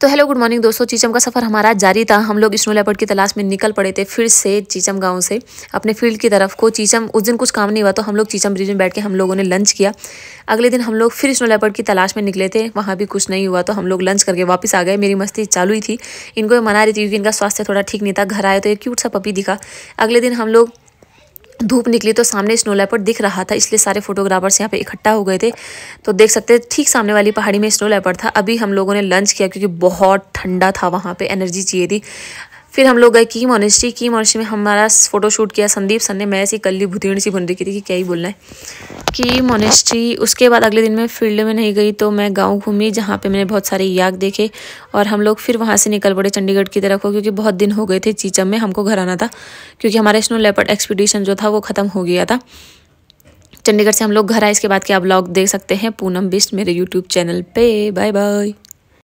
तो hello good morning दोस्तों चीचम का सफ़र हमारा जारी था हम लोग स्नो लेपर्ड की तलाश में निकल पड़े थे फिर से चीचम गांव से अपने फील्ड की तरफ को चीचम उस दिन कुछ काम नहीं हुआ तो हम लोग चीचम ब्रिज में बैठ के हम लोगों ने लंच किया अगले दिन हम लोग फिर स्नो लेपर्ड की तलाश में निकले थे वहाँ भी कुछ नहीं हुआ तो हम लोग लंच करके वापस आ गए मेरी मस्ती चालू ही थी इनको मना रही थी क्योंकि इनका स्वास्थ्य थोड़ा ठीक नहीं था घर आए तो एक क्यूट सा पपी दिखा अगले दिन हम लोग धूप निकली तो सामने स्नो लेपर्ड दिख रहा था इसलिए सारे फोटोग्राफर्स यहाँ पे इकट्ठा हो गए थे तो देख सकते हैं ठीक सामने वाली पहाड़ी में स्नो लेपर्ड था अभी हम लोगों ने लंच किया क्योंकि बहुत ठंडा था वहाँ पे एनर्जी चाहिए थी फिर हम लोग गए की मोनेस्ट्री की मोनेस्ट्री में हमारा फोटो शूट किया संदीप सन ने मैं ऐसी कल्ली भुतीण सी बन रही थी कि क्या ही बोलना है कि मोनेस्ट्री उसके बाद अगले दिन मैं फील्ड में नहीं गई तो मैं गांव घूमी जहाँ पे मैंने बहुत सारे याक देखे और हम लोग फिर वहाँ से निकल पड़े चंडीगढ़ की तरफ को क्योंकि बहुत दिन हो गए थे चीचम में हमको घर आना था क्योंकि हमारा स्नो लेपर्ड एक्सपीडिशन जो था वो ख़त्म हो गया था चंडीगढ़ से हम लोग घर आए इसके बाद के आप ब्लॉग देख सकते हैं पूनम बिस्ट मेरे यूट्यूब चैनल पर बाय बाय